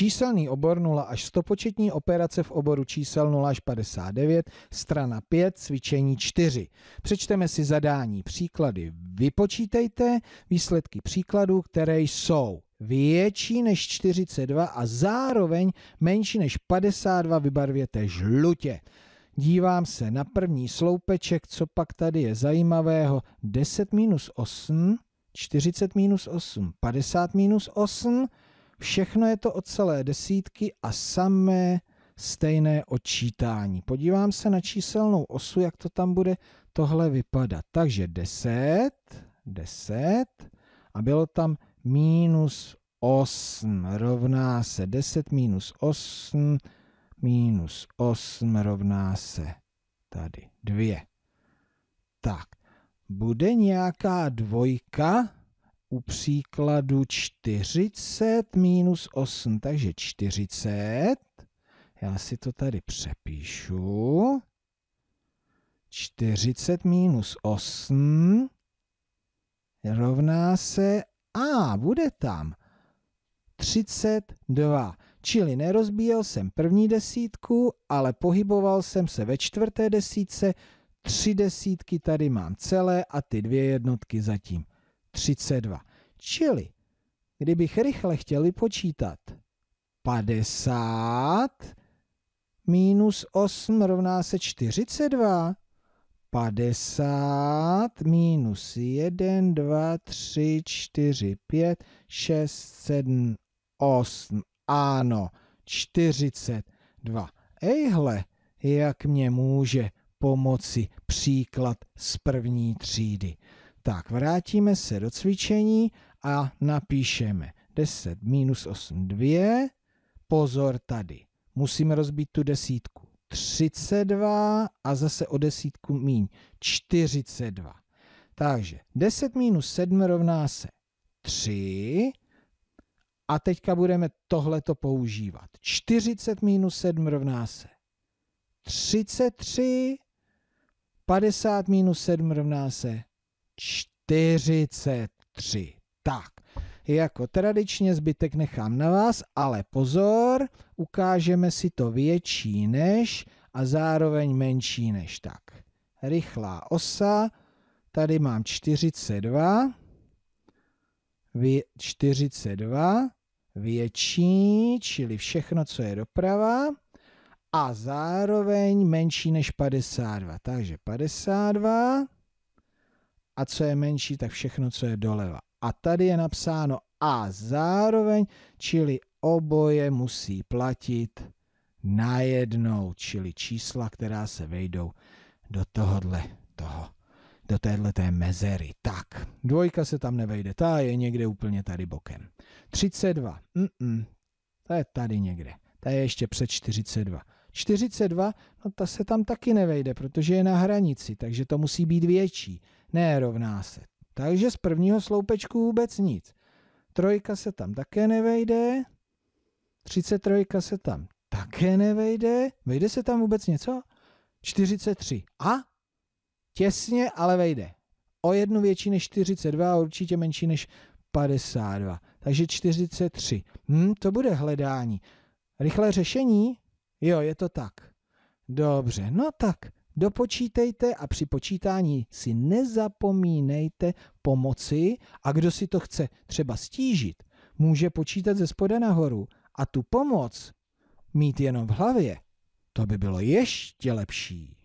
Číselný obor 0 až 100 početní operace v oboru čísel 0 až 59, strana 5, cvičení 4. Přečteme si zadání příklady. Vypočítejte výsledky příkladů, které jsou větší než 42 a zároveň menší než 52 vybarvěte žlutě. Dívám se na první sloupeček, co pak tady je zajímavého. 10 minus 8, 40 minus 8, 50 minus 8, Všechno je to o celé desítky a samé stejné odčítání. Podívám se na číselnou osu, jak to tam bude tohle vypadat. Takže 10, 10 a bylo tam minus 8 rovná se 10 minus 8 minus 8 rovná se tady 2. Tak, bude nějaká dvojka, u příkladu 40 minus 8, takže 40. Já si to tady přepíšu. 40 minus 8 rovná se a bude tam 32. Čili nerozbíjel jsem první desítku, ale pohyboval jsem se ve čtvrté desítce, tři desítky tady mám celé a ty dvě jednotky zatím 32. Čili, kdybych rychle chtěl počítat, 50 minus 8 rovná se 42. 50 minus 1, 2, 3, 4, 5, 6, 7, 8. Ano, 42. Ejhle, jak mě může pomoci příklad z první třídy. Tak, vrátíme se do cvičení a napíšeme 10 minus 8, 2. Pozor tady. Musíme rozbít tu desítku. 32 a zase o desítku míň. 42. Takže 10 minus 7 rovná se 3. A teďka budeme tohleto používat. 40 minus 7 rovná se 33. 50 minus 7 rovná se 43. Tak, jako tradičně zbytek nechám na vás, ale pozor, ukážeme si to větší než a zároveň menší než tak. Rychlá osa, tady mám 42, 42, větší, čili všechno, co je doprava, a zároveň menší než 52. Takže 52 a co je menší, tak všechno, co je doleva. A tady je napsáno a zároveň, čili oboje musí platit najednou, čili čísla, která se vejdou do tohohle toho do téhle té mezery. Tak, dvojka se tam nevejde, ta je někde úplně tady bokem. 32, mm, -mm. to je tady někde, ta je ještě před 42. 42, no ta se tam taky nevejde, protože je na hranici, takže to musí být větší. Ne, rovná se. Takže z prvního sloupečku vůbec nic. Trojka se tam také nevejde, 33 se tam také nevejde, vejde se tam vůbec něco? 43. A? Těsně, ale vejde. O jednu větší než 42 a určitě menší než 52. Takže 43. Hm, to bude hledání. Rychlé řešení? Jo, je to tak. Dobře, no tak dopočítejte a při počítání si nezapomínejte pomoci a kdo si to chce třeba stížit, může počítat ze spoda nahoru a tu pomoc mít jenom v hlavě. To by bylo ještě lepší.